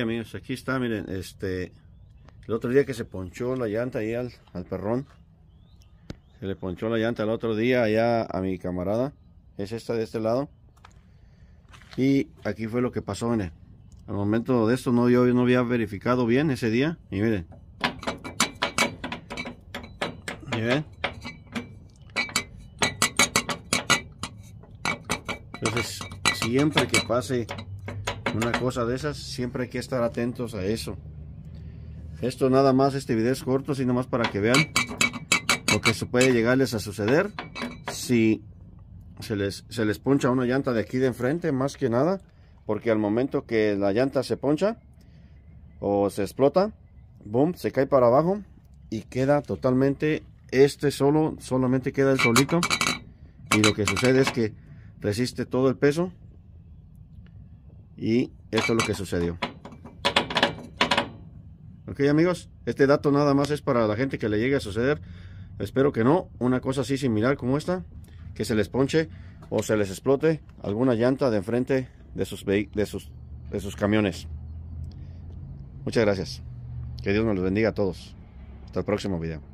amigos, aquí está, miren, este, el otro día que se ponchó la llanta ahí al, al perrón, se le ponchó la llanta el otro día allá a mi camarada, es esta de este lado, y aquí fue lo que pasó, miren, al momento de esto no, yo no había verificado bien ese día, y miren, Entonces, siempre que pase una cosa de esas, siempre hay que estar atentos a eso. Esto nada más, este video es corto, sino más para que vean lo que puede llegarles a suceder si se les, se les poncha una llanta de aquí de enfrente, más que nada, porque al momento que la llanta se poncha o se explota, boom, se cae para abajo y queda totalmente este solo, solamente queda el solito y lo que sucede es que resiste todo el peso y esto es lo que sucedió. Ok amigos, este dato nada más es para la gente que le llegue a suceder. Espero que no, una cosa así similar como esta, que se les ponche o se les explote alguna llanta de enfrente de sus, de sus, de sus camiones. Muchas gracias. Que Dios nos los bendiga a todos. Hasta el próximo video.